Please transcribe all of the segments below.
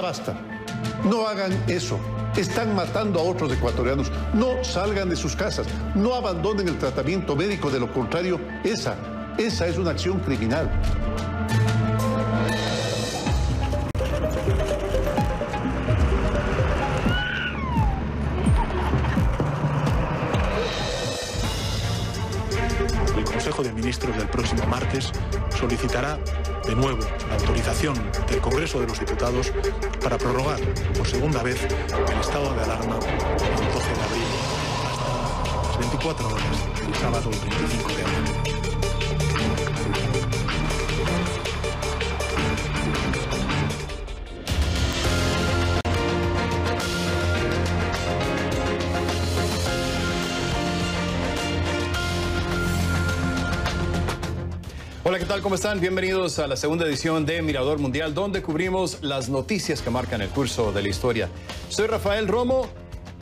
basta. No hagan eso. Están matando a otros ecuatorianos. No salgan de sus casas. No abandonen el tratamiento médico. De lo contrario, esa, esa es una acción criminal. El Consejo de Ministros del próximo martes solicitará de nuevo la autorización del Congreso de los Diputados para prorrogar por segunda vez el estado de alarma del 12 de abril hasta las 24 horas del sábado 25 de abril. tal? ¿Cómo están? Bienvenidos a la segunda edición de Mirador Mundial, donde cubrimos las noticias que marcan el curso de la historia. Soy Rafael Romo.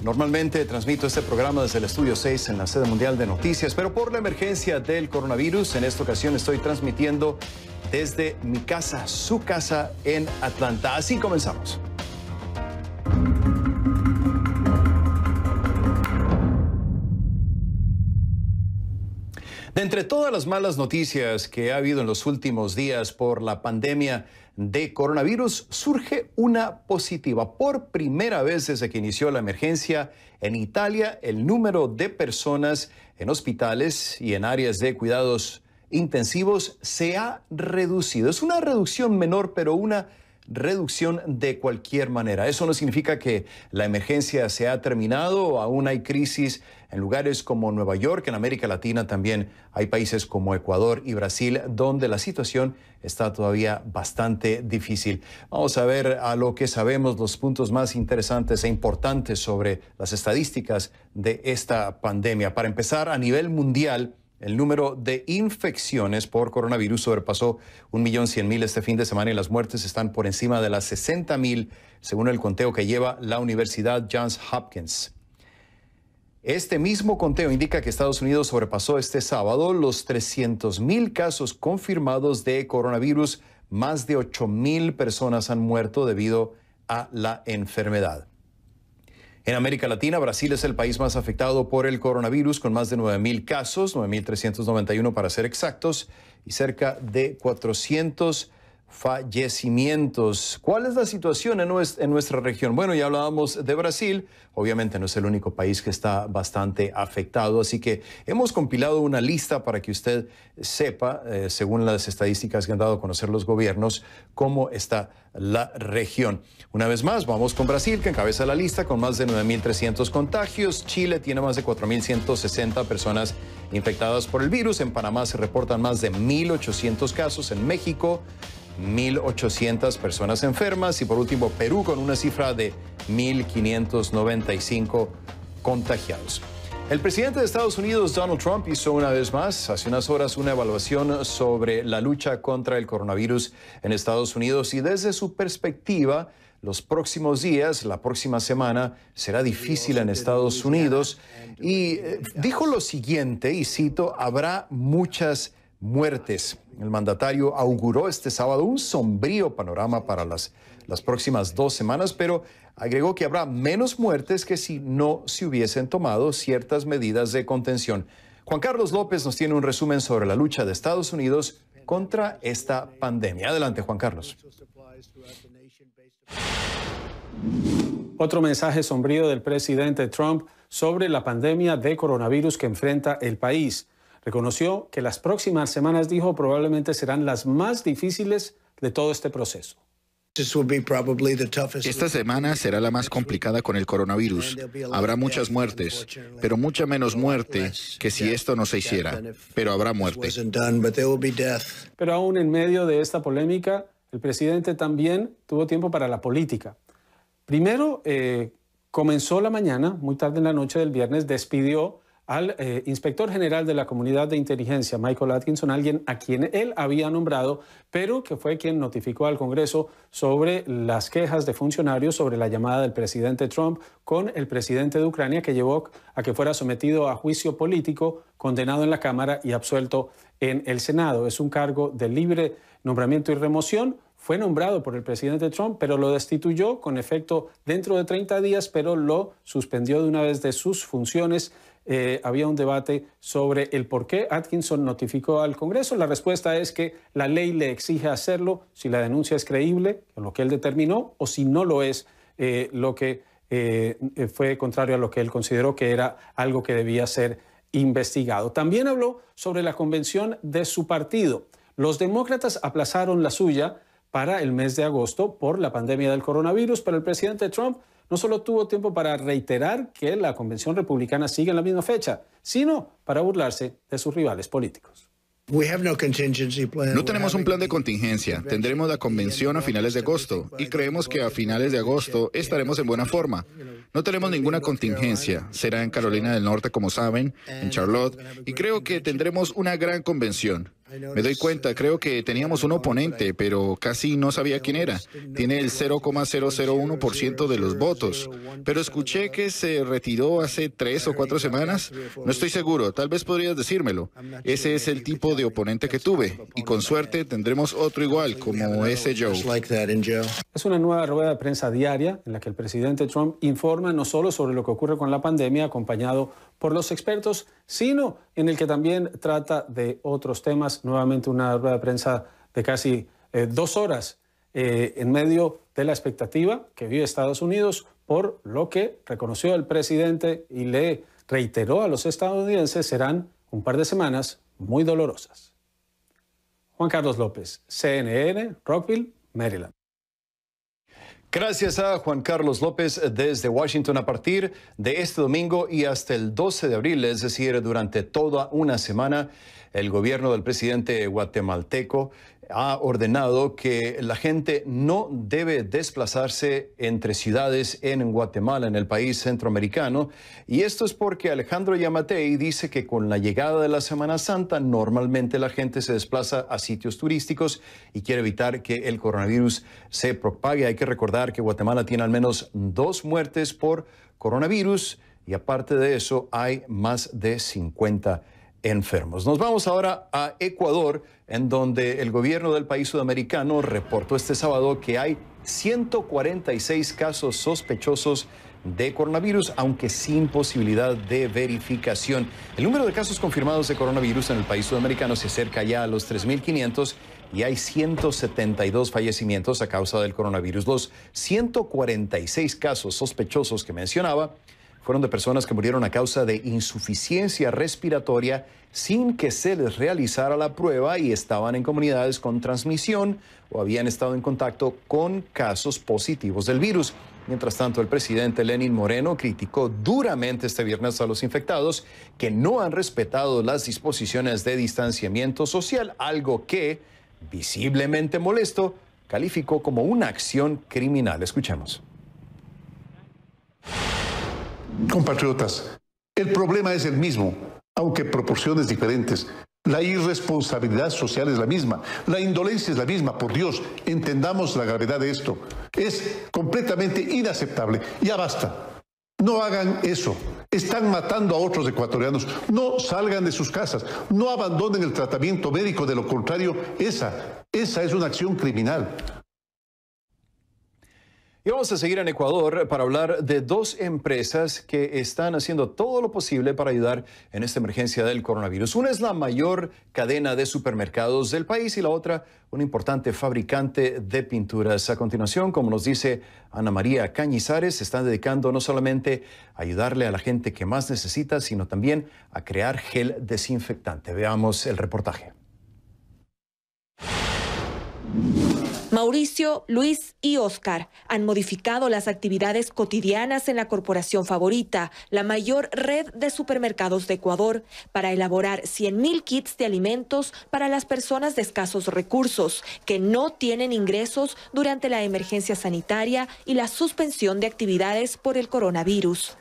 Normalmente transmito este programa desde el Estudio 6 en la sede mundial de noticias, pero por la emergencia del coronavirus, en esta ocasión estoy transmitiendo desde mi casa, su casa en Atlanta. Así comenzamos. De entre todas las malas noticias que ha habido en los últimos días por la pandemia de coronavirus, surge una positiva. Por primera vez desde que inició la emergencia en Italia, el número de personas en hospitales y en áreas de cuidados intensivos se ha reducido. Es una reducción menor, pero una reducción de cualquier manera. Eso no significa que la emergencia se ha terminado, aún hay crisis en lugares como Nueva York, en América Latina también hay países como Ecuador y Brasil donde la situación está todavía bastante difícil. Vamos a ver a lo que sabemos los puntos más interesantes e importantes sobre las estadísticas de esta pandemia. Para empezar, a nivel mundial, el número de infecciones por coronavirus sobrepasó 1.100.000 este fin de semana y las muertes están por encima de las 60.000, según el conteo que lleva la Universidad Johns Hopkins. Este mismo conteo indica que Estados Unidos sobrepasó este sábado los 300.000 casos confirmados de coronavirus. Más de 8.000 personas han muerto debido a la enfermedad. En América Latina, Brasil es el país más afectado por el coronavirus, con más de 9.000 casos, 9.391 para ser exactos, y cerca de 400 fallecimientos. ¿Cuál es la situación en, nuestra región? Bueno, ya hablábamos de Brasil, obviamente no es el único país que está bastante afectado, así que hemos compilado una lista para que usted sepa, eh, según las estadísticas que han dado a conocer los gobiernos, cómo está la región. Una vez más, vamos con Brasil, que encabeza la lista con más de 9.300 contagios. Chile tiene más de 4.160 personas infectadas por el virus. En Panamá se reportan más de 1.800 casos. En México, 1.800 personas enfermas y por último Perú con una cifra de 1.595 contagiados. El presidente de Estados Unidos, Donald Trump, hizo una vez más, hace unas horas, una evaluación sobre la lucha contra el coronavirus en Estados Unidos y desde su perspectiva, los próximos días, la próxima semana, será difícil en Estados Unidos. Y eh, dijo lo siguiente, y cito, habrá muchas muertes. El mandatario auguró este sábado un sombrío panorama para las, las próximas dos semanas, pero agregó que habrá menos muertes que si no se hubiesen tomado ciertas medidas de contención. Juan Carlos López nos tiene un resumen sobre la lucha de Estados Unidos contra esta pandemia. Adelante, Juan Carlos. Otro mensaje sombrío del presidente Trump sobre la pandemia de coronavirus que enfrenta el país. Reconoció que las próximas semanas, dijo, probablemente serán las más difíciles de todo este proceso. Esta semana será la más complicada con el coronavirus. Habrá muchas muertes, pero mucha menos muerte que si esto no se hiciera. Pero habrá muerte. Pero aún en medio de esta polémica, el presidente también tuvo tiempo para la política. Primero, eh, comenzó la mañana, muy tarde en la noche del viernes, despidió al eh, inspector general de la Comunidad de Inteligencia, Michael Atkinson, alguien a quien él había nombrado, pero que fue quien notificó al Congreso sobre las quejas de funcionarios sobre la llamada del presidente Trump con el presidente de Ucrania, que llevó a que fuera sometido a juicio político, condenado en la Cámara y absuelto en el Senado. Es un cargo de libre nombramiento y remoción fue nombrado por el presidente Trump, pero lo destituyó con efecto dentro de 30 días, pero lo suspendió de una vez de sus funciones eh, había un debate sobre el por qué Atkinson notificó al Congreso. La respuesta es que la ley le exige hacerlo si la denuncia es creíble, lo que él determinó, o si no lo es, eh, lo que eh, fue contrario a lo que él consideró que era algo que debía ser investigado. También habló sobre la convención de su partido. Los demócratas aplazaron la suya para el mes de agosto por la pandemia del coronavirus, pero el presidente Trump no solo tuvo tiempo para reiterar que la Convención Republicana sigue en la misma fecha, sino para burlarse de sus rivales políticos. No tenemos un plan de contingencia. Tendremos la convención a finales de agosto y creemos que a finales de agosto estaremos en buena forma. No tenemos ninguna contingencia. Será en Carolina del Norte, como saben, en Charlotte, y creo que tendremos una gran convención. Me doy cuenta, creo que teníamos un oponente, pero casi no sabía quién era. Tiene el 0,001% de los votos. Pero escuché que se retiró hace tres o cuatro semanas. No estoy seguro, tal vez podrías decírmelo. Ese es el tipo de oponente que tuve. Y con suerte tendremos otro igual, como ese Joe. Es una nueva rueda de prensa diaria en la que el presidente Trump informa no solo sobre lo que ocurre con la pandemia, acompañado por los expertos, sino en el que también trata de otros temas. Nuevamente una rueda de prensa de casi eh, dos horas eh, en medio de la expectativa que vive Estados Unidos por lo que reconoció el presidente y le reiteró a los estadounidenses serán un par de semanas muy dolorosas. Juan Carlos López, CNN, Rockville, Maryland. Gracias a Juan Carlos López desde Washington a partir de este domingo y hasta el 12 de abril, es decir, durante toda una semana, el gobierno del presidente guatemalteco ha ordenado que la gente no debe desplazarse entre ciudades en Guatemala, en el país centroamericano. Y esto es porque Alejandro Yamatei dice que con la llegada de la Semana Santa normalmente la gente se desplaza a sitios turísticos y quiere evitar que el coronavirus se propague. Hay que recordar que Guatemala tiene al menos dos muertes por coronavirus y aparte de eso hay más de 50 enfermos. Nos vamos ahora a Ecuador, en donde el gobierno del país sudamericano reportó este sábado que hay 146 casos sospechosos de coronavirus, aunque sin posibilidad de verificación. El número de casos confirmados de coronavirus en el país sudamericano se acerca ya a los 3.500 y hay 172 fallecimientos a causa del coronavirus. Los 146 casos sospechosos que mencionaba fueron de personas que murieron a causa de insuficiencia respiratoria sin que se les realizara la prueba y estaban en comunidades con transmisión o habían estado en contacto con casos positivos del virus. Mientras tanto, el presidente Lenin Moreno criticó duramente este viernes a los infectados que no han respetado las disposiciones de distanciamiento social, algo que, visiblemente molesto, calificó como una acción criminal. Escuchemos compatriotas, el problema es el mismo, aunque proporciones diferentes. La irresponsabilidad social es la misma, la indolencia es la misma, por Dios, entendamos la gravedad de esto. Es completamente inaceptable, ya basta. No hagan eso. Están matando a otros ecuatorianos. No salgan de sus casas. No abandonen el tratamiento médico. De lo contrario, esa, esa es una acción criminal. Y vamos a seguir en Ecuador para hablar de dos empresas que están haciendo todo lo posible para ayudar en esta emergencia del coronavirus. Una es la mayor cadena de supermercados del país y la otra un importante fabricante de pinturas. A continuación, como nos dice Ana María Cañizares, se están dedicando no solamente a ayudarle a la gente que más necesita, sino también a crear gel desinfectante. Veamos el reportaje. Mauricio, Luis y Oscar han modificado las actividades cotidianas en la corporación favorita, la mayor red de supermercados de Ecuador, para elaborar 100.000 kits de alimentos para las personas de escasos recursos que no tienen ingresos durante la emergencia sanitaria y la suspensión de actividades por el coronavirus.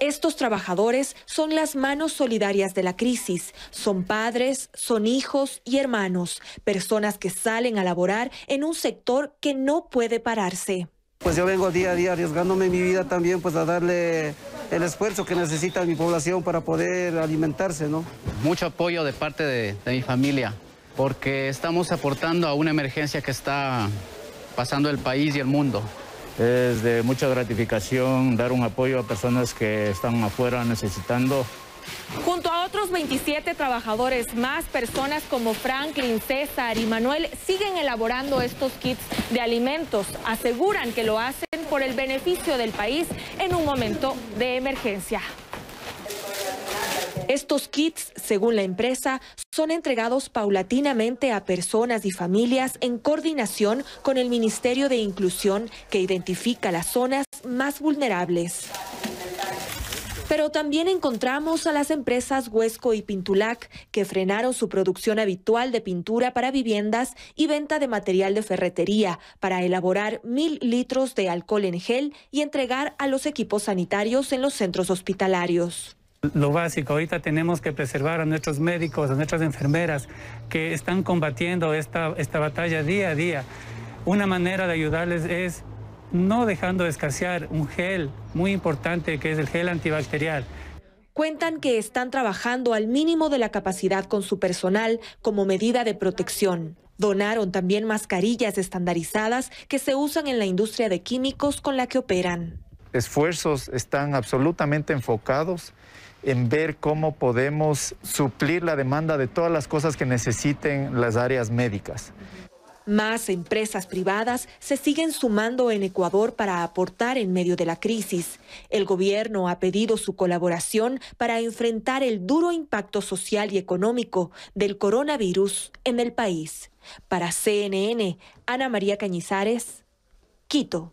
Estos trabajadores son las manos solidarias de la crisis, son padres, son hijos y hermanos, personas que salen a laborar en un sector que no puede pararse. Pues yo vengo día a día arriesgándome mi vida también pues a darle el esfuerzo que necesita mi población para poder alimentarse, ¿no? Mucho apoyo de parte de mi familia, porque estamos aportando a una emergencia que está pasando el país y el mundo. Es de mucha gratificación dar un apoyo a personas que están afuera necesitando. Junto a otros 27 trabajadores más, personas como Franklin, César y Manuel siguen elaborando estos kits de alimentos. Aseguran que lo hacen por el beneficio del país en un momento de emergencia. Estos kits, según la empresa, son entregados paulatinamente a personas y familias en coordinación con el Ministerio de Inclusión que identifica las zonas más vulnerables. Pero también encontramos a las empresas Huesco y Pintulac, que frenaron su producción habitual de pintura para viviendas y venta de material de ferretería para elaborar mil litros de alcohol en gel y entregar a los equipos sanitarios en los centros hospitalarios. Lo básico, ahorita tenemos que preservar a nuestros médicos, a nuestras enfermeras que están combatiendo esta, esta batalla día a día. Una manera de ayudarles es no dejando escasear un gel muy importante que es el gel antibacterial. Cuentan que están trabajando al mínimo de la capacidad con su personal como medida de protección. Donaron también mascarillas estandarizadas que se usan en la industria de químicos con la que operan. Esfuerzos están absolutamente enfocados en ver cómo podemos suplir la demanda de todas las cosas que necesiten las áreas médicas. Más empresas privadas se siguen sumando en Ecuador para aportar en medio de la crisis. El gobierno ha pedido su colaboración para enfrentar el duro impacto social y económico del coronavirus en el país. Para CNN, Ana María Cañizares, Quito.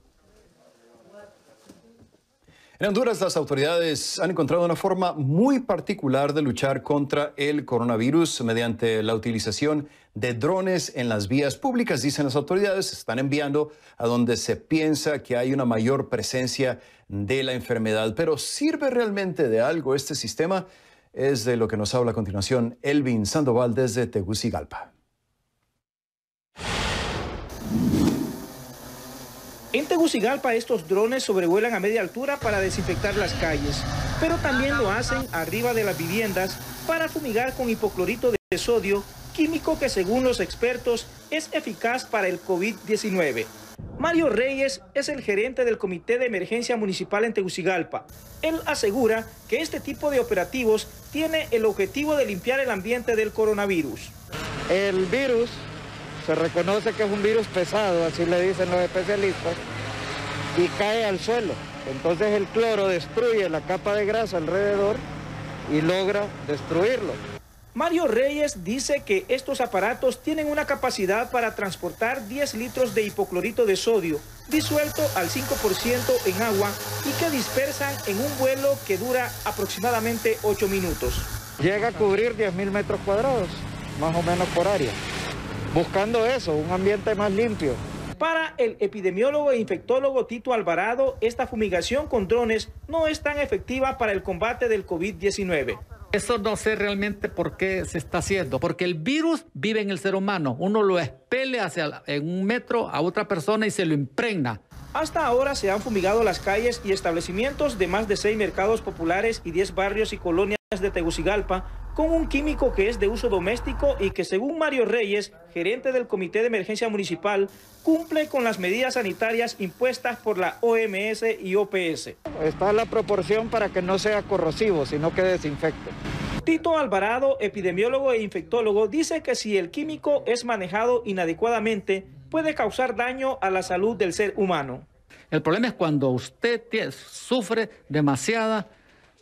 En Honduras las autoridades han encontrado una forma muy particular de luchar contra el coronavirus mediante la utilización de drones en las vías públicas, dicen las autoridades, están enviando a donde se piensa que hay una mayor presencia de la enfermedad. Pero ¿sirve realmente de algo este sistema? Es de lo que nos habla a continuación Elvin Sandoval desde Tegucigalpa. En Tegucigalpa estos drones sobrevuelan a media altura para desinfectar las calles, pero también lo hacen arriba de las viviendas para fumigar con hipoclorito de sodio, químico que según los expertos es eficaz para el COVID-19. Mario Reyes es el gerente del Comité de Emergencia Municipal en Tegucigalpa. Él asegura que este tipo de operativos tiene el objetivo de limpiar el ambiente del coronavirus. El virus se reconoce que es un virus pesado, así le dicen los especialistas, y cae al suelo. Entonces el cloro destruye la capa de grasa alrededor y logra destruirlo. Mario Reyes dice que estos aparatos tienen una capacidad para transportar 10 litros de hipoclorito de sodio disuelto al 5% en agua y que dispersan en un vuelo que dura aproximadamente 8 minutos. Llega a cubrir 10.000 metros cuadrados, más o menos por área buscando eso, un ambiente más limpio. Para el epidemiólogo e infectólogo Tito Alvarado, esta fumigación con drones no es tan efectiva para el combate del COVID-19. Eso no sé realmente por qué se está haciendo, porque el virus vive en el ser humano. Uno lo espele hacia en un metro a otra persona y se lo impregna. Hasta ahora se han fumigado las calles y establecimientos de más de seis mercados populares y diez barrios y colonias de Tegucigalpa con un químico que es de uso doméstico y que según Mario Reyes, gerente del Comité de Emergencia Municipal, cumple con las medidas sanitarias impuestas por la OMS y OPS. Está la proporción para que no sea corrosivo, sino que desinfecte. Tito Alvarado, epidemiólogo e infectólogo, dice que si el químico es manejado inadecuadamente, puede causar daño a la salud del ser humano. El problema es cuando usted sufre demasiada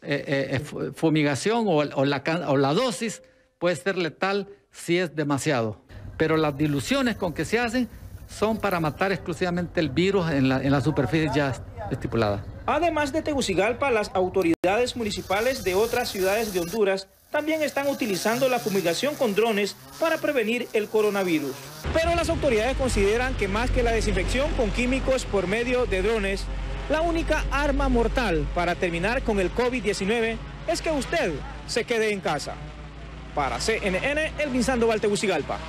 eh, eh, eh, fumigación o, la, o la dosis puede ser letal si es demasiado. Pero las diluciones con que se hacen son para matar exclusivamente el virus en la, en la superficie ya estipulada. Además de Tegucigalpa, las autoridades municipales de otras ciudades de Honduras también están utilizando la fumigación con drones para prevenir el coronavirus. Pero las autoridades consideran que más que la desinfección con químicos por medio de drones, la única arma mortal para terminar con el COVID-19 es que usted se quede en casa. Para CNN, Elvin Sandoval Tegucigalpa.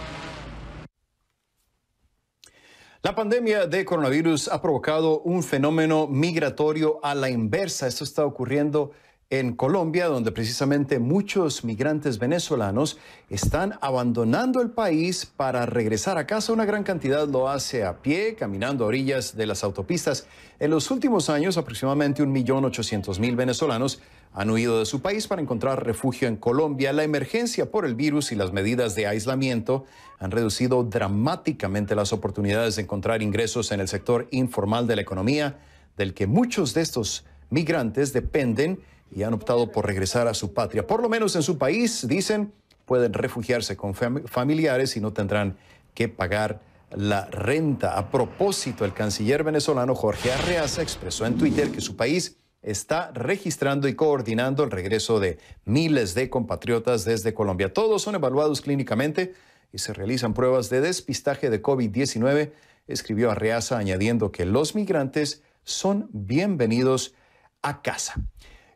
La pandemia de coronavirus ha provocado un fenómeno migratorio a la inversa. Esto está ocurriendo en en Colombia, donde precisamente muchos migrantes venezolanos están abandonando el país para regresar a casa. Una gran cantidad lo hace a pie, caminando a orillas de las autopistas. En los últimos años, aproximadamente 1.800.000 venezolanos han huido de su país para encontrar refugio en Colombia. La emergencia por el virus y las medidas de aislamiento han reducido dramáticamente las oportunidades de encontrar ingresos en el sector informal de la economía, del que muchos de estos migrantes dependen y han optado por regresar a su patria. Por lo menos en su país, dicen, pueden refugiarse con familiares y no tendrán que pagar la renta. A propósito, el canciller venezolano Jorge Arreaza expresó en Twitter que su país está registrando y coordinando el regreso de miles de compatriotas desde Colombia. Todos son evaluados clínicamente y se realizan pruebas de despistaje de COVID-19, escribió Arreaza añadiendo que los migrantes son bienvenidos a casa.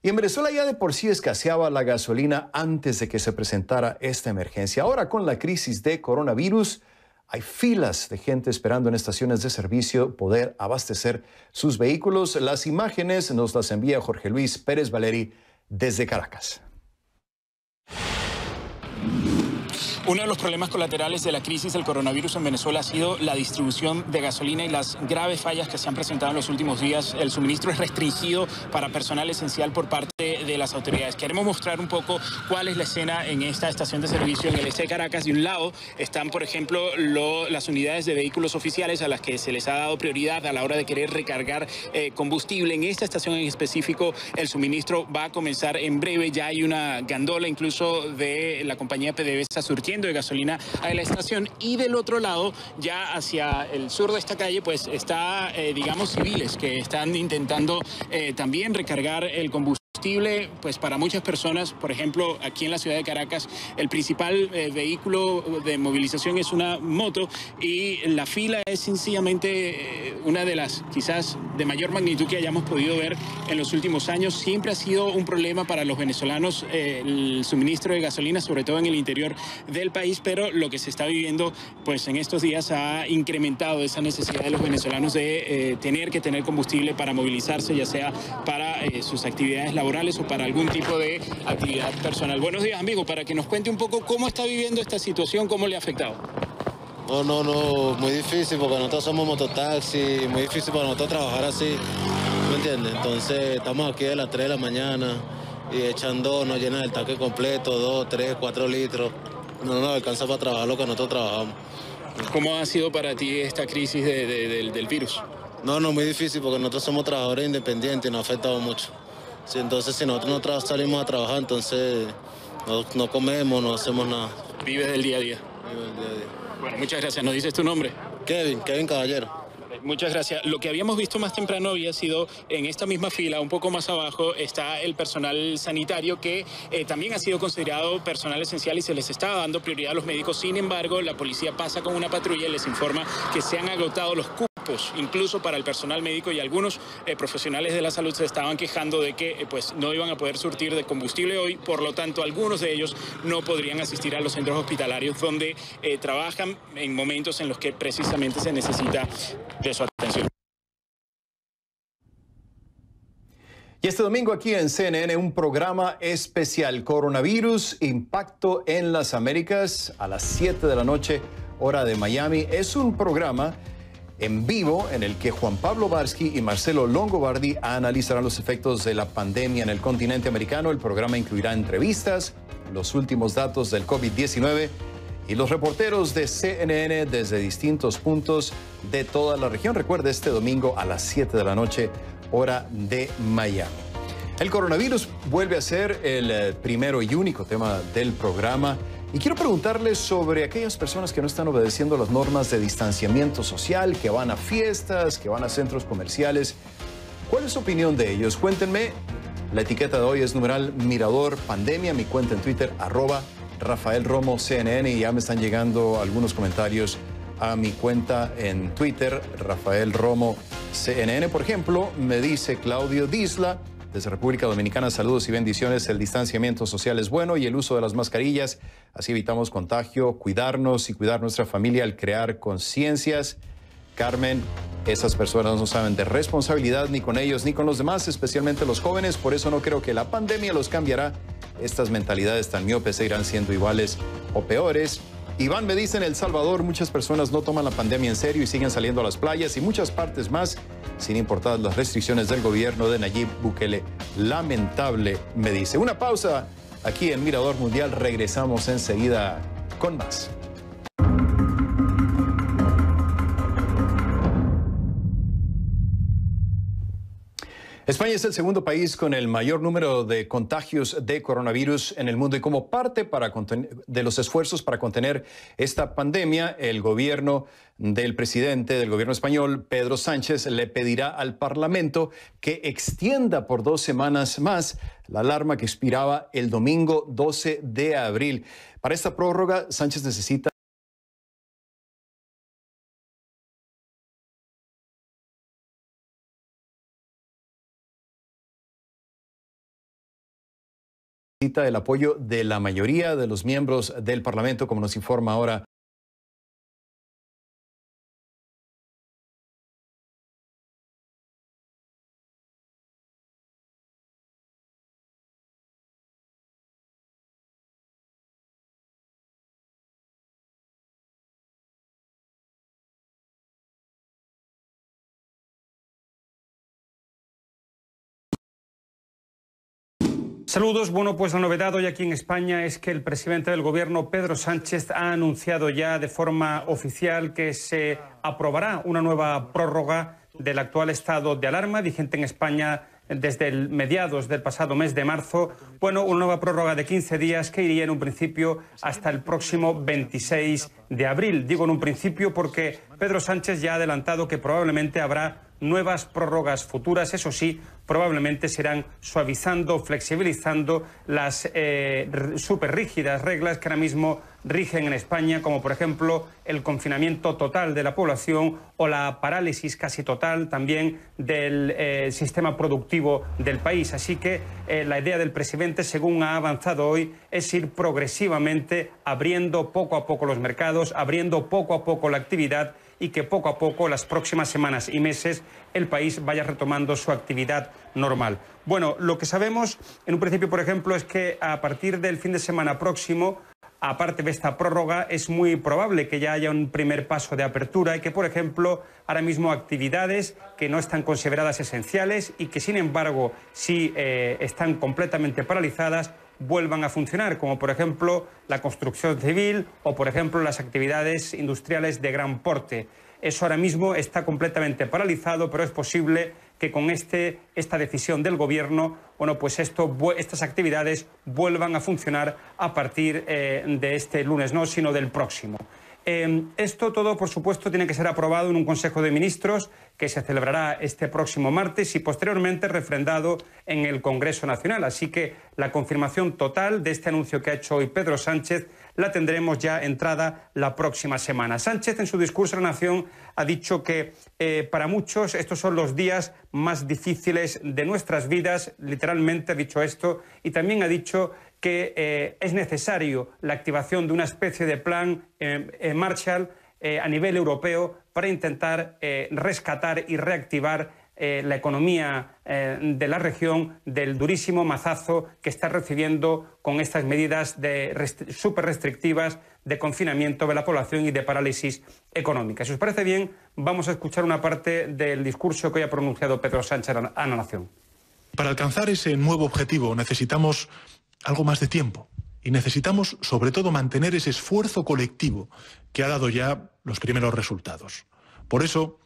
Y en Venezuela ya de por sí escaseaba la gasolina antes de que se presentara esta emergencia. Ahora con la crisis de coronavirus, hay filas de gente esperando en estaciones de servicio poder abastecer sus vehículos. Las imágenes nos las envía Jorge Luis Pérez Valeri desde Caracas. Uno de los problemas colaterales de la crisis del coronavirus en Venezuela ha sido la distribución de gasolina y las graves fallas que se han presentado en los últimos días. El suministro es restringido para personal esencial por parte de las autoridades. Queremos mostrar un poco cuál es la escena en esta estación de servicio en el este Caracas. De un lado están, por ejemplo, las unidades de vehículos oficiales a las que se les ha dado prioridad a la hora de querer recargar eh, combustible. En esta estación en específico el suministro va a comenzar en breve. Ya hay una gandola incluso de la compañía PDVSA surtiendo de gasolina a la estación. Y del otro lado, ya hacia el sur de esta calle, pues está, eh, digamos, civiles que están intentando eh, también recargar el combustible pues para muchas personas, por ejemplo, aquí en la ciudad de Caracas, el principal eh, vehículo de movilización es una moto y la fila es sencillamente eh, una de las quizás de mayor magnitud que hayamos podido ver en los últimos años. Siempre ha sido un problema para los venezolanos eh, el suministro de gasolina, sobre todo en el interior del país, pero lo que se está viviendo pues en estos días ha incrementado esa necesidad de los venezolanos de tener que tener combustible para movilizarse, ya sea para sus actividades laborales o para algún tipo de actividad personal. Buenos días, amigo, para que nos cuente un poco cómo está viviendo esta situación, cómo le ha afectado. No, no, no, muy difícil porque nosotros somos mototaxi, muy difícil para nosotros trabajar así, ¿me entiendes? Entonces estamos aquí a las 3 de la mañana y echando, nos llenan el tanque completo, 2, 3, 4 litros, no nos alcanza para trabajar lo que nosotros trabajamos. ¿Cómo ha sido para ti esta crisis del, del virus? No, no, muy difícil porque nosotros somos trabajadores independientes y nos ha afectado mucho entonces, si nosotros no salimos a trabajar, entonces no, comemos, no hacemos nada. Vives del día a día. Vive del día a día. Bueno, muchas gracias. ¿Nos dices tu nombre? Kevin, Kevin Caballero. Muchas gracias. Lo que habíamos visto más temprano había sido en esta misma fila, un poco más abajo, está el personal sanitario que eh, también ha sido considerado personal esencial y se les estaba dando prioridad a los médicos. Sin embargo, la policía pasa con una patrulla y les informa que se han agotado los cupos. Pues, incluso para el personal médico y algunos eh, profesionales de la salud se estaban quejando de que eh, pues no iban a poder surtir de combustible hoy, por lo tanto algunos de ellos no podrían asistir a los centros hospitalarios donde eh, trabajan en momentos en los que precisamente se necesita de su atención. Y este domingo aquí en CNN un programa especial, Coronavirus, Impacto en las Américas, a las 7 de la noche, hora de Miami. Es un programa en vivo en el que Juan Pablo Barsky y Marcelo Longobardi analizarán los efectos de la pandemia en el continente americano. El programa incluirá entrevistas, los últimos datos del COVID-19 y los reporteros de CNN desde distintos puntos de toda la región. Recuerde, este domingo a las 7 de la noche, hora de Miami. El coronavirus vuelve a ser el eh, primero y único tema del programa. Y quiero preguntarles sobre aquellas personas que no están obedeciendo las normas de distanciamiento social, que van a fiestas, que van a centros comerciales. ¿Cuál es su opinión de ellos? Cuéntenme. La etiqueta de hoy es numeral Mirador Pandemia. Mi cuenta en Twitter, arroba Rafael Romo CNN. Y ya me están llegando algunos comentarios a mi cuenta en Twitter, Rafael Romo CNN. Por ejemplo, me dice Claudio Disla. Desde República Dominicana, saludos y bendiciones. El distanciamiento social es bueno y el uso de las mascarillas. Así evitamos contagio, cuidarnos y cuidar nuestra familia al crear conciencias. Carmen, esas personas no saben de responsabilidad ni con ellos ni con los demás, especialmente los jóvenes. Por eso no creo que la pandemia los cambiará. Estas mentalidades tan miopes seguirán siendo iguales o peores. Iván me dice en El Salvador muchas personas no toman la pandemia en serio y siguen saliendo a las playas y muchas partes más sin importar las restricciones del gobierno de Nayib Bukele. Lamentable, me dice. Una pausa aquí en Mirador Mundial. Regresamos enseguida con más. España es el segundo país con el mayor número de contagios de coronavirus en el mundo y como parte para de los esfuerzos para contener esta pandemia, el gobierno del presidente del gobierno español, Pedro Sánchez, le pedirá al Parlamento que extienda por dos semanas más la alarma que expiraba el domingo 12 de abril. Para esta prórroga, Sánchez necesita... necesita el apoyo de la mayoría de los miembros del Parlamento, como nos informa ahora Saludos. Bueno, pues la novedad hoy aquí en España es que el presidente del Gobierno, Pedro Sánchez, ha anunciado ya de forma oficial que se aprobará una nueva prórroga del actual estado de alarma vigente en España desde mediados del pasado mes de marzo. Bueno, una nueva prórroga de 15 días que iría en un principio hasta el próximo 26 de abril. Digo en un principio porque Pedro Sánchez ya ha adelantado que probablemente habrá nuevas prórrogas futuras, eso sí, probablemente serán suavizando, flexibilizando las eh, súper rígidas reglas que ahora mismo rigen en España, como por ejemplo el confinamiento total de la población o la parálisis casi total también del eh, sistema productivo del país. Así que eh, la idea del presidente, según ha avanzado hoy, es ir progresivamente abriendo poco a poco los mercados, abriendo poco a poco la actividad y que poco a poco, las próximas semanas y meses, el país vaya retomando su actividad normal. Bueno, lo que sabemos en un principio, por ejemplo, es que a partir del fin de semana próximo, aparte de esta prórroga, es muy probable que ya haya un primer paso de apertura y que, por ejemplo, ahora mismo actividades que no están consideradas esenciales y que, sin embargo, sí eh, están completamente paralizadas, vuelvan a funcionar, como por ejemplo la construcción civil o por ejemplo las actividades industriales de gran porte. Eso ahora mismo está completamente paralizado, pero es posible que con este, esta decisión del Gobierno, bueno, pues esto, estas actividades vuelvan a funcionar a partir eh, de este lunes, no, sino del próximo. Em, esto todo, por supuesto, tiene que ser aprobado en un Consejo de Ministros que se celebrará este próximo martes y posteriormente refrendado en el Congreso Nacional. Así que la confirmación total de este anuncio que ha hecho hoy Pedro Sánchez la tendremos ya entrada la próxima semana. Sánchez, en su discurso a la Nación, ha dicho que eh, para muchos estos son los días más difíciles de nuestras vidas, literalmente ha dicho esto, y también ha dicho que eh, es necesario la activación de una especie de plan eh, eh, Marshall a nivel europeo para intentar rescatar y reactivar la economía de la región del durísimo mazazo que está recibiendo con estas medidas de restrictivas de confinamiento de la población y de parálisis económica. Si os parece bien, vamos a escuchar una parte del discurso que hoy ha pronunciado Pedro Sánchez a la Nación. Para alcanzar ese nuevo objetivo necesitamos algo más de tiempo. Y necesitamos, sobre todo, mantener ese esfuerzo colectivo que ha dado ya los primeros resultados. Por eso,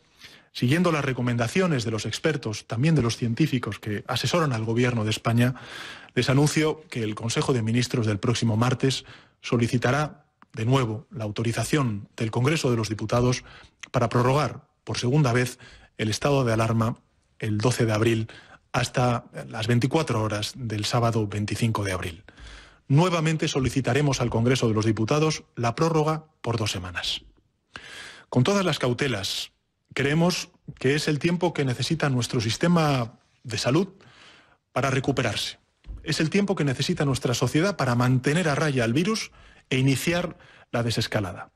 siguiendo las recomendaciones de los expertos, también de los científicos que asesoran al Gobierno de España, les anuncio que el Consejo de Ministros del próximo martes solicitará de nuevo la autorización del Congreso de los Diputados para prorrogar por segunda vez el estado de alarma el 12 de abril hasta las 24 horas del sábado 25 de abril. Nuevamente solicitaremos al Congreso de los Diputados la prórroga por dos semanas. Con todas las cautelas, creemos que es el tiempo que necesita nuestro sistema de salud para recuperarse. Es el tiempo que necesita nuestra sociedad para mantener a raya al virus e iniciar la desescalada.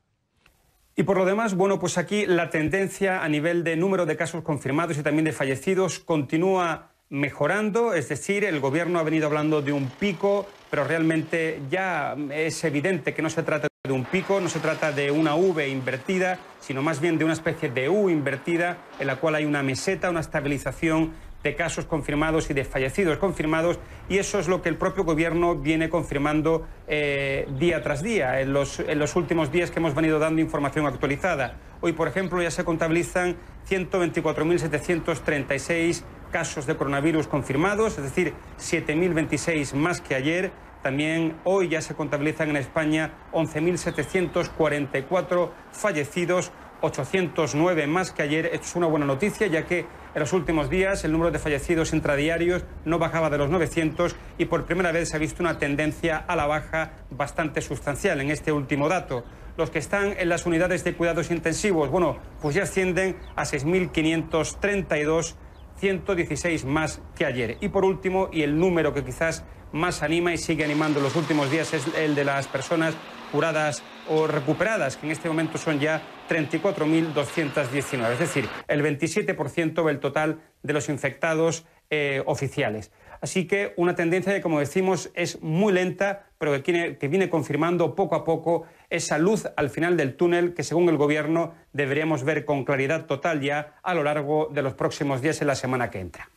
Y por lo demás, bueno, pues aquí la tendencia a nivel de número de casos confirmados y también de fallecidos continúa mejorando, es decir, el gobierno ha venido hablando de un pico, pero realmente ya es evidente que no se trata de un pico, no se trata de una V invertida, sino más bien de una especie de U invertida en la cual hay una meseta, una estabilización de casos confirmados y de fallecidos confirmados, y eso es lo que el propio gobierno viene confirmando eh, día tras día, en los, en los últimos días que hemos venido dando información actualizada. Hoy, por ejemplo, ya se contabilizan 124.736 casos de coronavirus confirmados, es decir, 7.026 más que ayer. También hoy ya se contabilizan en España 11.744 fallecidos, 809 más que ayer. Esto es una buena noticia, ya que en los últimos días el número de fallecidos intradiarios no bajaba de los 900 y por primera vez se ha visto una tendencia a la baja bastante sustancial en este último dato. Los que están en las unidades de cuidados intensivos, bueno, pues ya ascienden a 6.532 116 más que ayer. Y por último, y el número que quizás más anima y sigue animando los últimos días es el de las personas curadas o recuperadas, que en este momento son ya 34.219, es decir, el 27% del total de los infectados eh, oficiales. Así que una tendencia que, como decimos, es muy lenta, pero que viene confirmando poco a poco esa luz al final del túnel que, según el Gobierno, deberíamos ver con claridad total ya a lo largo de los próximos días en la semana que entra.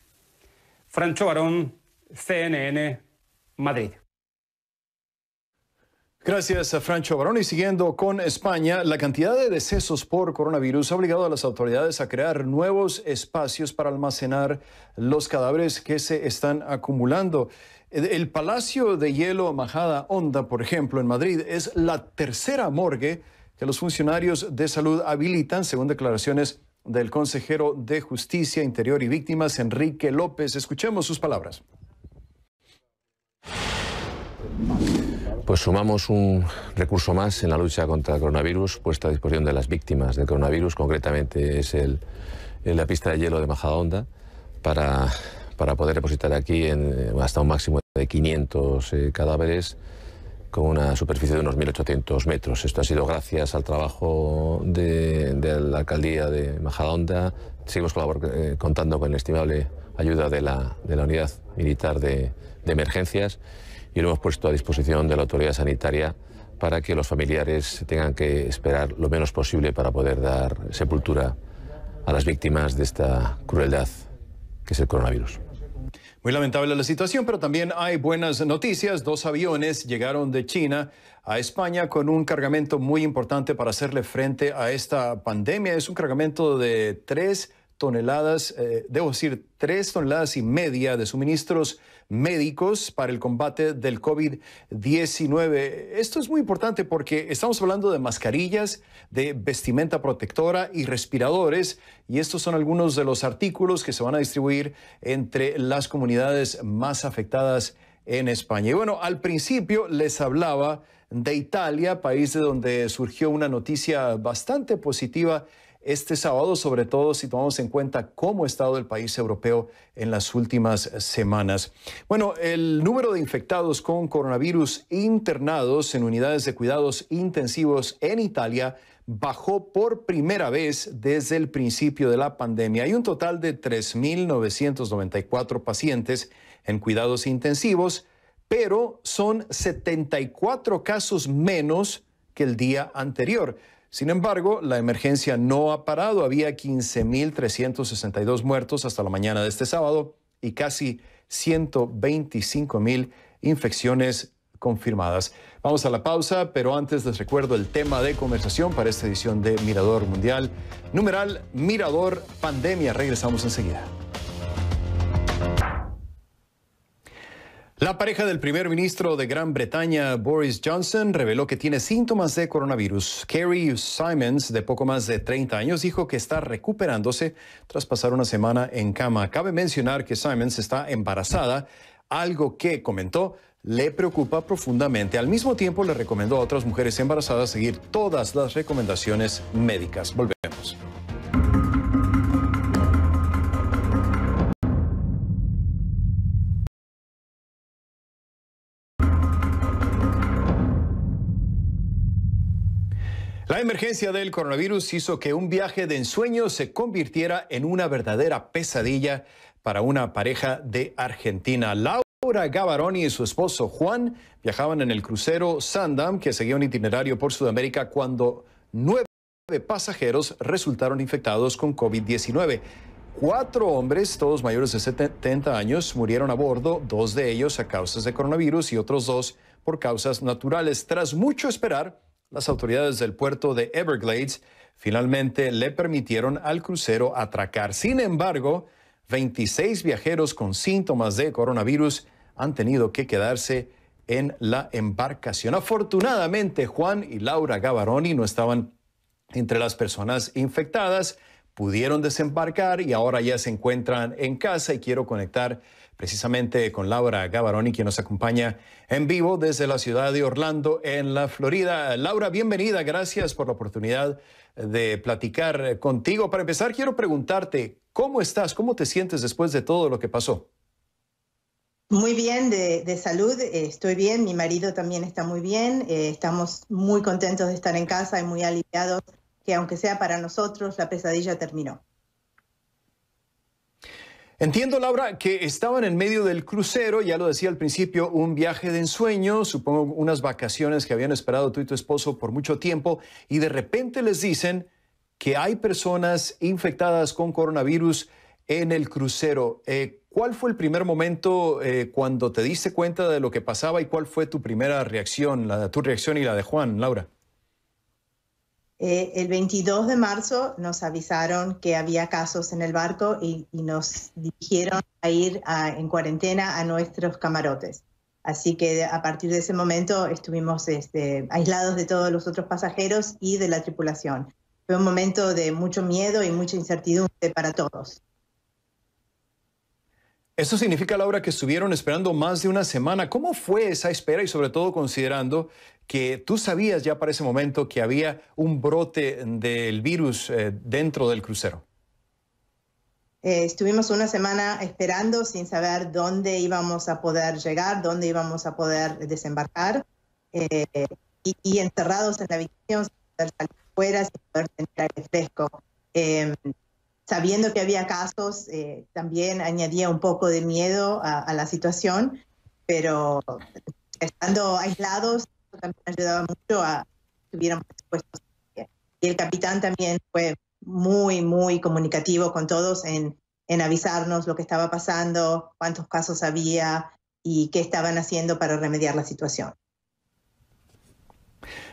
Francho Barón, CNN, Madrid. Gracias a Francho Barón. Y siguiendo con España, la cantidad de decesos por coronavirus ha obligado a las autoridades a crear nuevos espacios para almacenar los cadáveres que se están acumulando. El Palacio de Hielo Majada Honda, por ejemplo, en Madrid, es la tercera morgue que los funcionarios de salud habilitan, según declaraciones del consejero de Justicia, Interior y Víctimas, Enrique López. Escuchemos sus palabras. Pues sumamos un recurso más en la lucha contra el coronavirus puesta a disposición de las víctimas del coronavirus, concretamente es el, la pista de hielo de Majadahonda, para para poder depositar aquí eh, hasta un máximo de 500 eh, cadáveres con una superficie de unos 1.800 metros. Esto ha sido gracias al trabajo de, la alcaldía de Majadahonda. Seguimos eh, contando con la estimable ayuda de la, unidad militar de, emergencias y lo hemos puesto a disposición de la autoridad sanitaria para que los familiares tengan que esperar lo menos posible para poder dar sepultura a las víctimas de esta crueldad que es el coronavirus. Muy lamentable la situación, pero también hay buenas noticias. Dos aviones llegaron de China a España con un cargamento muy importante para hacerle frente a esta pandemia. Es un cargamento de tres toneladas, eh, debo decir, tres toneladas y media de suministros médicos para el combate del COVID-19. Esto es muy importante porque estamos hablando de mascarillas, de vestimenta protectora y respiradores, y estos son algunos de los artículos que se van a distribuir entre las comunidades más afectadas en España. Y bueno, al principio les hablaba de Italia, país de donde surgió una noticia bastante positiva este sábado, sobre todo si tomamos en cuenta cómo ha estado el país europeo en las últimas semanas. Bueno, el número de infectados con coronavirus internados en unidades de cuidados intensivos en Italia bajó por primera vez desde el principio de la pandemia. Hay un total de 3.994 pacientes en cuidados intensivos, pero son 74 casos menos que el día anterior. Sin embargo, la emergencia no ha parado. Había 15.362 muertos hasta la mañana de este sábado y casi 125.000 infecciones confirmadas. Vamos a la pausa, pero antes les recuerdo el tema de conversación para esta edición de Mirador Mundial. Numeral Mirador Pandemia. Regresamos enseguida. La pareja del primer ministro de Gran Bretaña, Boris Johnson, reveló que tiene síntomas de coronavirus. Carrie Simons, de poco más de 30 años, dijo que está recuperándose tras pasar una semana en cama. Cabe mencionar que Simons está embarazada, algo que, comentó, le preocupa profundamente. Al mismo tiempo, le recomendó a otras mujeres embarazadas seguir todas las recomendaciones médicas. Volvemos. La emergencia del coronavirus hizo que un viaje de ensueño se convirtiera en una verdadera pesadilla para una pareja de Argentina. Laura Gavaroni y su esposo Juan viajaban en el crucero Sandam, que seguía un itinerario por Sudamérica, cuando nueve pasajeros resultaron infectados con COVID-19. Cuatro hombres, todos mayores de 70 años, murieron a bordo, dos de ellos a causas de coronavirus y otros dos por causas naturales. Tras mucho esperar, las autoridades del puerto de Everglades finalmente le permitieron al crucero atracar. Sin embargo, 26 viajeros con síntomas de coronavirus han tenido que quedarse en la embarcación. Afortunadamente, Juan y Laura Gavaroni no estaban entre las personas infectadas, pudieron desembarcar y ahora ya se encuentran en casa y quiero conectar precisamente con Laura Gavaroni, quien nos acompaña en vivo desde la ciudad de Orlando, en la Florida. Laura, bienvenida, gracias por la oportunidad de platicar contigo. Para empezar, quiero preguntarte, ¿cómo estás? ¿Cómo te sientes después de todo lo que pasó? Muy bien, de, salud, eh, estoy bien, mi marido también está muy bien, eh, estamos muy contentos de estar en casa y muy aliviados que aunque sea para nosotros, la pesadilla terminó. Entiendo, Laura, que estaban en medio del crucero, ya lo decía al principio, un viaje de ensueño, supongo unas vacaciones que habían esperado tú y tu esposo por mucho tiempo, y de repente les dicen que hay personas infectadas con coronavirus en el crucero. Eh, ¿Cuál fue el primer momento eh, cuando te diste cuenta de lo que pasaba y cuál fue tu primera reacción, la, tu reacción y la de Juan, Laura? Eh, el 22 de marzo nos avisaron que había casos en el barco y, nos dirigieron a ir en cuarentena a nuestros camarotes. Así que a partir de ese momento estuvimos este, aislados de todos los otros pasajeros y de la tripulación. Fue un momento de mucho miedo y mucha incertidumbre para todos. Eso significa, Laura, que estuvieron esperando más de una semana. ¿Cómo fue esa espera y sobre todo considerando que tú sabías ya para ese momento que había un brote del virus eh, dentro del crucero? Eh, estuvimos una semana esperando sin saber dónde íbamos a poder llegar, dónde íbamos a poder desembarcar eh, y, y, encerrados en la habitación sin poder salir fuera, sin poder tener aire fresco. Em, sabiendo que había casos, también añadía un poco de miedo a la situación, pero estando aislados también ayudaba mucho a que tuviéramos Y el capitán también fue muy, muy comunicativo con todos en, avisarnos lo que estaba pasando, cuántos casos había y qué estaban haciendo para remediar la situación.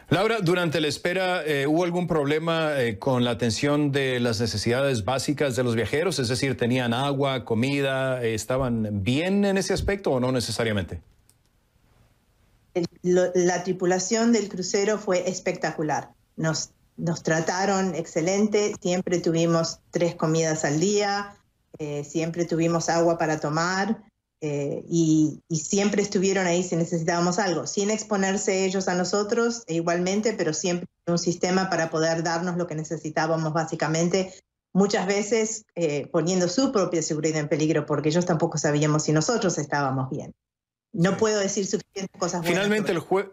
Laura, durante la espera, eh, ¿hubo algún problema eh, con la atención de las necesidades básicas de los viajeros? Es decir, ¿tenían agua, comida? Eh, ¿Estaban bien en ese aspecto o no necesariamente? la tripulación del crucero fue espectacular. Nos, trataron excelente, siempre tuvimos tres comidas al día, eh, siempre tuvimos agua para tomar eh, y, siempre estuvieron ahí si necesitábamos algo, sin exponerse ellos a nosotros e igualmente, pero siempre un sistema para poder darnos lo que necesitábamos básicamente, muchas veces eh, poniendo su propia seguridad en peligro porque ellos tampoco sabíamos si nosotros estábamos bien. No puedo decir suficientes cosas Finalmente el jueves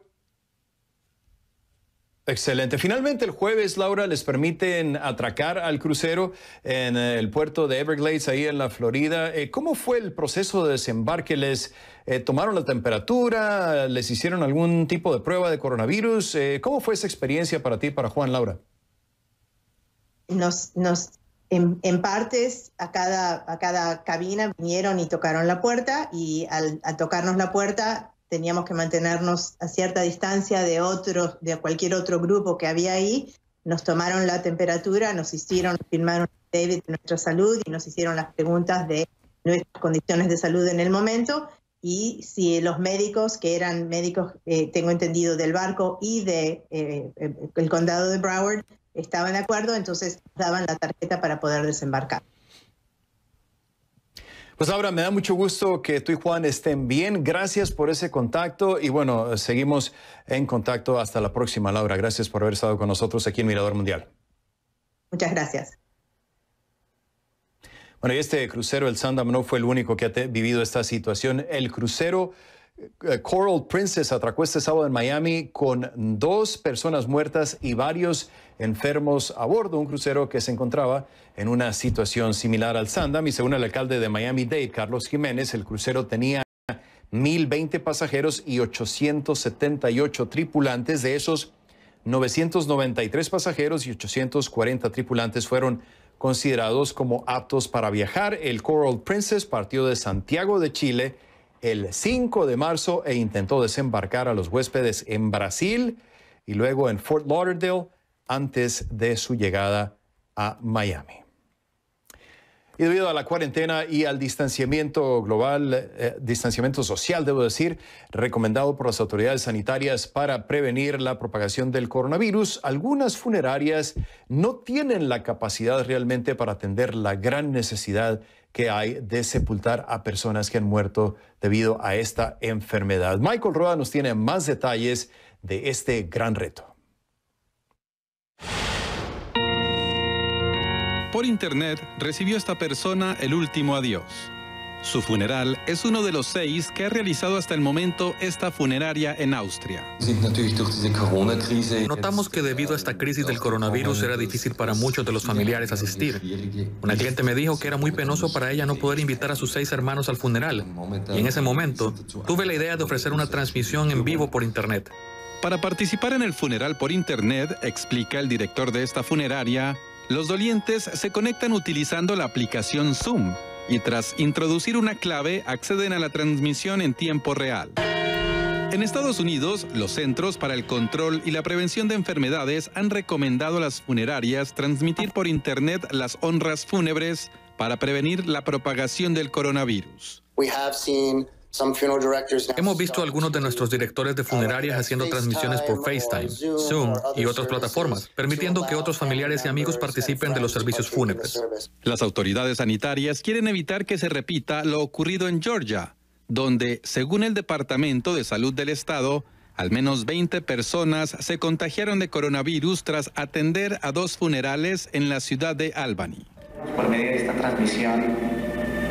Excelente. Finalmente, el jueves, Laura, les permiten atracar al crucero en el puerto de Everglades, ahí en la Florida. Eh, ¿Cómo fue el proceso de desembarque? ¿Les eh, tomaron la temperatura? ¿Les hicieron algún tipo de prueba de coronavirus? Eh, ¿Cómo fue esa experiencia para ti, para Juan, Laura? Nos, nos en, partes a cada, a cada cabina vinieron y tocaron la puerta y al, tocarnos la puerta teníamos que mantenernos a cierta distancia de otros, de cualquier otro grupo que había ahí. Nos tomaron la temperatura, nos hicieron, firmaron David nuestra salud y nos hicieron las preguntas de nuestras condiciones de salud en el momento y si los médicos, que eran médicos, eh, tengo entendido, del barco y de, eh, eh, el condado de Broward, estaban de acuerdo, entonces daban la tarjeta para poder desembarcar. Pues Laura, me da mucho gusto que tú y Juan estén bien. Gracias por ese contacto y bueno, seguimos en contacto hasta la próxima, Laura. Gracias por haber estado con nosotros aquí en Mirador Mundial. Muchas gracias. Bueno, y este crucero, el Sandam, no fue el único que ha vivido esta situación. El crucero eh, Coral Princess atracó este sábado en Miami con dos personas muertas y varios enfermos a bordo un crucero que se encontraba en una situación similar al Sandam y según el alcalde de Miami-Dade, Carlos Jiménez, el crucero tenía 1.020 pasajeros y 878 tripulantes. De esos, 993 pasajeros y 840 tripulantes fueron considerados como aptos para viajar. El Coral Princess partió de Santiago de Chile el 5 de marzo e intentó desembarcar a los huéspedes en Brasil y luego en Fort Lauderdale, antes de su llegada a Miami. Y debido a la cuarentena y al distanciamiento global, eh, distanciamiento social, debo decir, recomendado por las autoridades sanitarias para prevenir la propagación del coronavirus, algunas funerarias no tienen la capacidad realmente para atender la gran necesidad que hay de sepultar a personas que han muerto debido a esta enfermedad. Michael Roa nos tiene más detalles de este gran reto. Por internet recibió esta persona el último adiós. Su funeral es uno de los seis que ha realizado hasta el momento esta funeraria en Austria. Notamos que debido a esta crisis del coronavirus era difícil para muchos de los familiares asistir. Una cliente me dijo que era muy penoso para ella no poder invitar a sus seis hermanos al funeral. Y en ese momento tuve la idea de ofrecer una transmisión en vivo por internet. Para participar en el funeral por internet, explica el director de esta funeraria, los dolientes se conectan utilizando la aplicación Zoom y tras introducir una clave acceden a la transmisión en tiempo real. En Estados Unidos, los Centros para el Control y la Prevención de Enfermedades han recomendado a las funerarias transmitir por Internet las honras fúnebres para prevenir la propagación del coronavirus. Hemos visto a algunos de nuestros directores de uh, funerarias uh, haciendo transmisiones por FaceTime, Zoom y otras plataformas, permitiendo que otros familiares y amigos participen de los servicios fúnebres. Las autoridades sanitarias quieren evitar que se repita lo ocurrido en Georgia, donde, según el Departamento de Salud del Estado, al menos 20 personas se contagiaron de coronavirus tras atender a dos funerales en la ciudad de Albany. Por medio de esta transmisión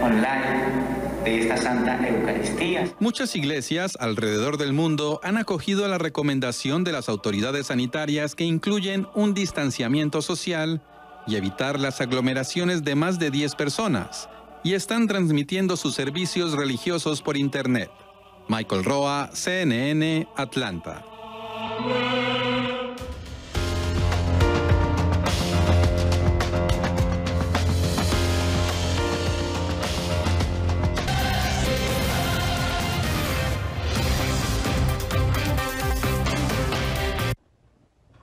online, esta Santa Eucaristía. Muchas iglesias alrededor del mundo han acogido la recomendación de las autoridades sanitarias que incluyen un distanciamiento social y evitar las aglomeraciones de más de 10 personas y están transmitiendo sus servicios religiosos por Internet. Michael Roa, CNN, Atlanta.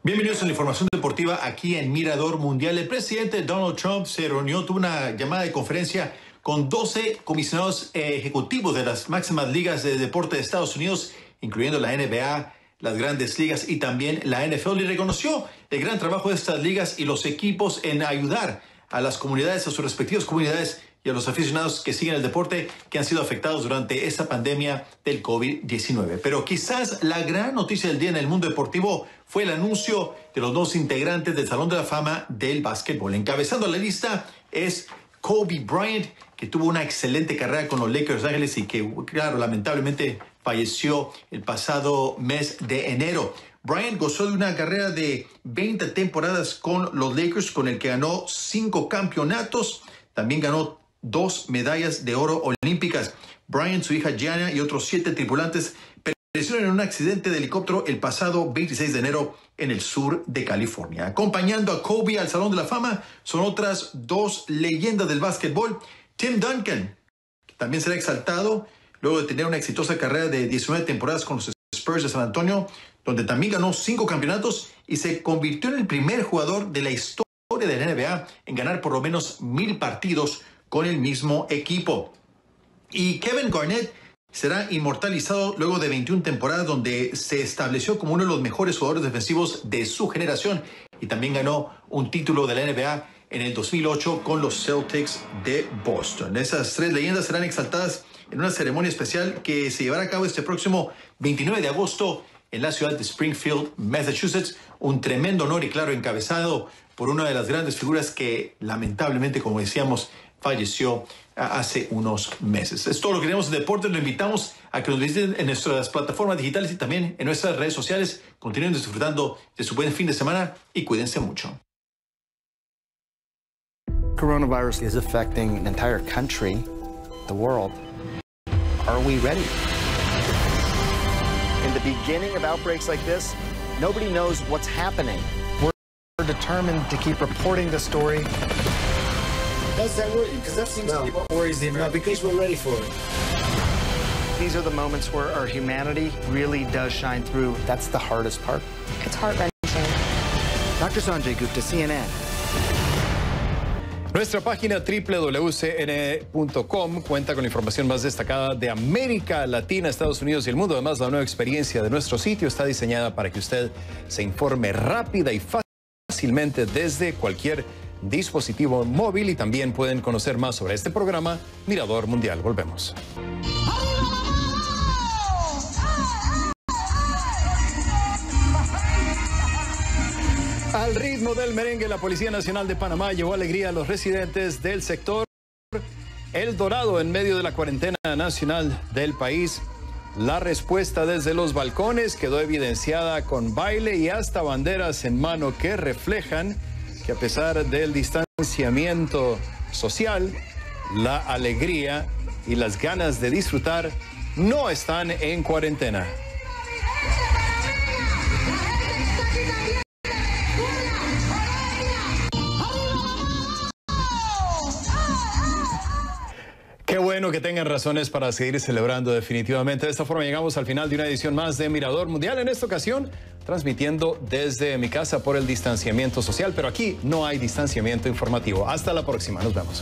Bienvenidos a la información deportiva aquí en Mirador Mundial. El presidente Donald Trump se reunió, tuvo una llamada de conferencia con 12 comisionados ejecutivos de las máximas ligas de deporte de Estados Unidos, incluyendo la NBA, las grandes ligas y también la NFL, y reconoció el gran trabajo de estas ligas y los equipos en ayudar a las comunidades, a sus respectivas comunidades y a los aficionados que siguen el deporte que han sido afectados durante esta pandemia del COVID-19. Pero quizás la gran noticia del día en el mundo deportivo fue el anuncio de los dos integrantes del Salón de la Fama del Básquetbol. Encabezando la lista es Kobe Bryant, que tuvo una excelente carrera con los Lakers Ángeles y que, claro, lamentablemente falleció el pasado mes de enero. Bryant gozó de una carrera de 20 temporadas con los Lakers, con el que ganó cinco campeonatos. También ganó dos medallas de oro olímpicas. Brian, su hija Gianna y otros siete tripulantes perecieron en un accidente de helicóptero el pasado 26 de enero en el sur de California. Acompañando a Kobe al Salón de la Fama son otras dos leyendas del básquetbol. Tim Duncan, que también será exaltado luego de tener una exitosa carrera de 19 temporadas con los Spurs de San Antonio, donde también ganó cinco campeonatos y se convirtió en el primer jugador de la historia de la NBA en ganar por lo menos mil partidos con el mismo equipo. Y Kevin Garnett será inmortalizado luego de 21 temporadas donde se estableció como uno de los mejores jugadores defensivos de su generación y también ganó un título de la NBA en el 2008 con los Celtics de Boston. Esas tres leyendas serán exaltadas en una ceremonia especial que se llevará a cabo este próximo 29 de agosto en la ciudad de Springfield, Massachusetts. Un tremendo honor y claro encabezado por una de las grandes figuras que lamentablemente, como decíamos, falleció hace unos meses. Es todo lo que tenemos de deporte. Lo invitamos a que nos visiten en nuestras plataformas digitales y también en nuestras redes sociales. Continúen disfrutando de su buen fin de semana y cuídense mucho. Coronavirus is affecting an entire country, the world. Are we ready? In the beginning of outbreaks like this, nobody knows what's happening. We're determined to keep reporting the story. Does that worry? Because that seems no. to be what worries the American. No, because we're ready for it. These are the moments where our humanity really does shine through. That's the hardest part. It's heart wrenching. Dr. Sanjay Gupta, CNN. Nuestra página www.cn.com cuenta con la información más destacada de América Latina, Estados Unidos y el mundo. Además, la nueva experiencia de nuestro sitio está diseñada para que usted se informe rápida y fácilmente desde cualquier dispositivo móvil y también pueden conocer más sobre este programa Mirador Mundial. Volvemos. Al ritmo del merengue, la Policía Nacional de Panamá llevó alegría a los residentes del sector El Dorado en medio de la cuarentena nacional del país. La respuesta desde los balcones quedó evidenciada con baile y hasta banderas en mano que reflejan que a pesar del distanciamiento social, la alegría y las ganas de disfrutar no están en cuarentena. bueno que tengan razones para seguir celebrando definitivamente. De esta forma llegamos al final de una edición más de Mirador Mundial. En esta ocasión transmitiendo desde mi casa por el distanciamiento social, pero aquí no hay distanciamiento informativo. Hasta la próxima, nos vemos.